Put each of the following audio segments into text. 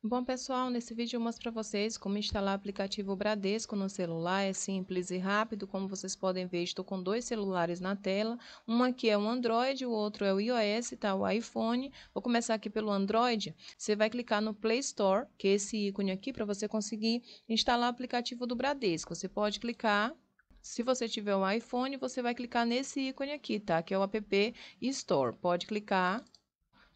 Bom pessoal, nesse vídeo eu mostro para vocês como instalar o aplicativo Bradesco no celular, é simples e rápido, como vocês podem ver estou com dois celulares na tela, um aqui é o Android, o outro é o iOS, tá, o iPhone, vou começar aqui pelo Android, você vai clicar no Play Store, que é esse ícone aqui, para você conseguir instalar o aplicativo do Bradesco, você pode clicar, se você tiver um iPhone, você vai clicar nesse ícone aqui, tá, que é o App Store, pode clicar...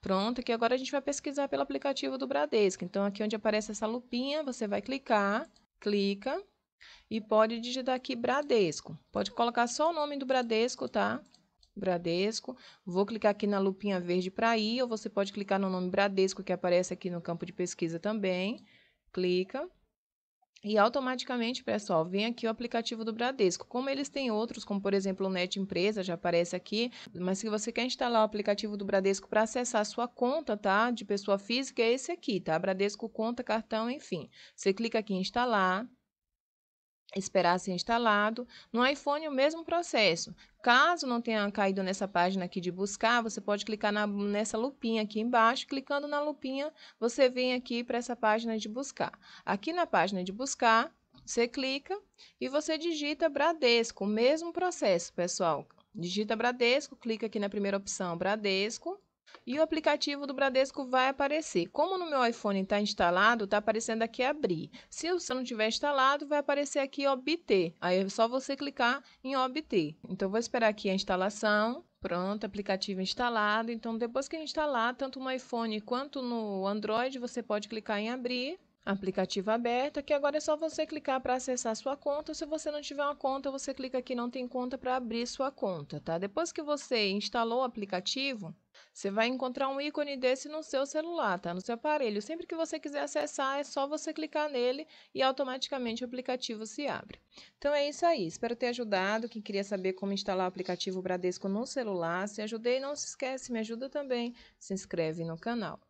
Pronto, que agora a gente vai pesquisar pelo aplicativo do Bradesco. Então, aqui onde aparece essa lupinha, você vai clicar, clica e pode digitar aqui Bradesco. Pode colocar só o nome do Bradesco, tá? Bradesco. Vou clicar aqui na lupinha verde para ir, ou você pode clicar no nome Bradesco que aparece aqui no campo de pesquisa também. Clica. E automaticamente, pessoal, vem aqui o aplicativo do Bradesco. Como eles têm outros, como por exemplo o Net Empresa, já aparece aqui, mas se você quer instalar o aplicativo do Bradesco para acessar a sua conta, tá? De pessoa física, é esse aqui, tá? Bradesco Conta, Cartão, enfim. Você clica aqui em instalar esperar ser instalado. No iPhone, o mesmo processo. Caso não tenha caído nessa página aqui de buscar, você pode clicar na, nessa lupinha aqui embaixo. Clicando na lupinha, você vem aqui para essa página de buscar. Aqui na página de buscar, você clica e você digita Bradesco, o mesmo processo, pessoal. Digita Bradesco, clica aqui na primeira opção Bradesco e o aplicativo do Bradesco vai aparecer. Como no meu iPhone está instalado, está aparecendo aqui abrir. Se você não tiver instalado, vai aparecer aqui obter. Aí é só você clicar em obter. Então vou esperar aqui a instalação. Pronto, aplicativo instalado. Então depois que instalar, tanto no iPhone quanto no Android, você pode clicar em abrir. Aplicativo aberto, aqui agora é só você clicar para acessar sua conta. Se você não tiver uma conta, você clica aqui não tem conta para abrir sua conta, tá? Depois que você instalou o aplicativo, você vai encontrar um ícone desse no seu celular, tá? No seu aparelho. Sempre que você quiser acessar, é só você clicar nele e automaticamente o aplicativo se abre. Então é isso aí. Espero ter ajudado. Quem queria saber como instalar o aplicativo Bradesco no celular, se ajudei, não se esquece, me ajuda também. Se inscreve no canal.